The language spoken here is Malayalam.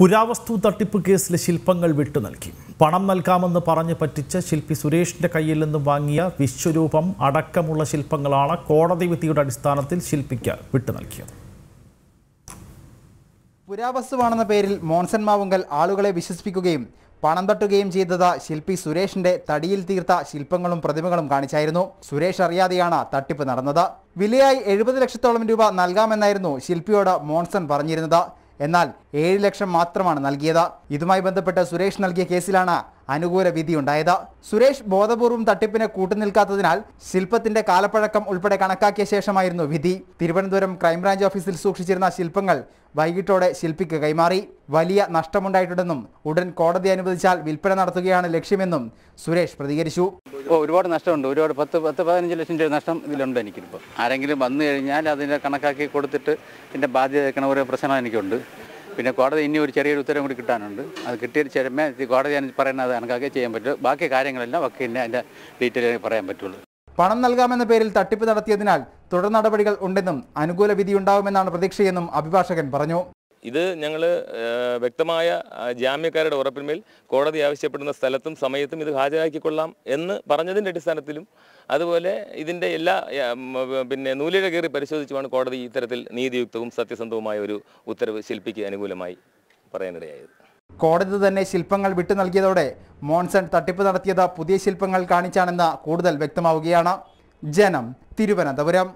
പുരാവസ്തു തട്ടിപ്പ് കേസിലെ ശില്പങ്ങൾ വിട്ടു നൽകി പണം നൽകാമെന്ന് പറഞ്ഞ് പറ്റിച്ച ശില്പി സുരേഷിന്റെ കയ്യിൽ നിന്നും വാങ്ങിയ വിശ്വരൂപം അടക്കമുള്ള ശില്പങ്ങളാണ് കോടതി വിധിയുടെ അടിസ്ഥാനത്തിൽ ശില്പിക്ക് വിട്ടു നൽകിയത് പുരാവസ്തുവാണെന്ന പേരിൽ മോൺസൺ മാവുങ്കൽ ആളുകളെ വിശ്വസിപ്പിക്കുകയും പണം തട്ടുകയും ചെയ്തത് ശില്പി സുരേഷിന്റെ തടിയിൽ തീർത്ത ശില്പങ്ങളും പ്രതിമകളും കാണിച്ചായിരുന്നു സുരേഷ് അറിയാതെയാണ് തട്ടിപ്പ് നടന്നത് വിലയായി എഴുപത് ലക്ഷത്തോളം രൂപ നൽകാമെന്നായിരുന്നു ശില്പിയോട് മോൺസൺ പറഞ്ഞിരുന്നത് എന്നാൽ ഏഴ് ലക്ഷം മാത്രമാണ് നൽകിയത് ഇതുമായി ബന്ധപ്പെട്ട് സുരേഷ് നൽകിയ കേസിലാണ് അനുകൂല വിധിയുണ്ടായത് സുരേഷ് ബോധപൂർവം തട്ടിപ്പിന് കൂട്ടുനിൽക്കാത്തതിനാൽ ശില്പത്തിന്റെ കാലപ്പഴക്കം ഉൾപ്പെടെ കണക്കാക്കിയ ശേഷമായിരുന്നു വിധി തിരുവനന്തപുരം ക്രൈംബ്രാഞ്ച് ഓഫീസിൽ സൂക്ഷിച്ചിരുന്ന ശില്പങ്ങൾ വൈകിട്ടോടെ ശില്പിക്ക് കൈമാറി വലിയ നഷ്ടമുണ്ടായിട്ടുണ്ടെന്നും ഉടൻ കോടതി അനുവദിച്ചാൽ വിൽപ്പന നടത്തുകയാണ് ലക്ഷ്യമെന്നും സുരേഷ് പ്രതികരിച്ചു ഓ ഒരുപാട് നഷ്ടമുണ്ട് ഒരുപാട് പത്ത് പത്ത് പതിനഞ്ച് ലക്ഷം രൂപ നഷ്ടം ഇതിലുണ്ട് എനിക്കിപ്പോൾ ആരെങ്കിലും വന്നു കഴിഞ്ഞാൽ അതിനെ കണക്കാക്കി കൊടുത്തിട്ട് ഇതിൻ്റെ ബാധ്യത ഓരോ പ്രശ്നം എനിക്കുണ്ട് പിന്നെ കോടതി ഇനി ഒരു ചെറിയൊരു ഉത്തരവ് കൂടി കിട്ടാനുണ്ട് അത് കിട്ടിയ ചെരുമേ കോടതി ഞാൻ പറയുന്നത് കണക്കാക്കി ചെയ്യാൻ പറ്റുള്ളൂ ബാക്കി കാര്യങ്ങളെല്ലാം വക്കീലിനെ അതിൻ്റെ ഡീറ്റെയിൽ പറയാൻ പറ്റുള്ളൂ പണം നൽകാമെന്ന പേരിൽ തട്ടിപ്പ് നടത്തിയതിനാൽ തുടർ നടപടികൾ ഉണ്ടെന്നും അനുകൂല വിധിയുണ്ടാവുമെന്നാണ് പ്രതീക്ഷയെന്നും അഭിഭാഷകൻ പറഞ്ഞു ഇത് ഞങ്ങൾ വ്യക്തമായ ജാമ്യക്കാരുടെ ഉറപ്പിന്മേൽ കോടതി ആവശ്യപ്പെടുന്ന സ്ഥലത്തും സമയത്തും ഇത് ഹാജരാക്കിക്കൊള്ളാം എന്ന് പറഞ്ഞതിൻ്റെ അടിസ്ഥാനത്തിലും അതുപോലെ ഇതിൻ്റെ എല്ലാ പിന്നെ നൂലിഴ കയറി പരിശോധിച്ചുമാണ് കോടതി ഇത്തരത്തിൽ നീതിയുക്തവും സത്യസന്ധവുമായ ഒരു ഉത്തരവ് ശില്പിക്ക് അനുകൂലമായി പറയാനിടയായത് കോടതി തന്നെ ശില്പങ്ങൾ വിട്ടു നൽകിയതോടെ മോൺസൺ തട്ടിപ്പ് നടത്തിയത് പുതിയ ശില്പങ്ങൾ കാണിച്ചാണെന്ന് കൂടുതൽ വ്യക്തമാവുകയാണ് ജനം തിരുവനന്തപുരം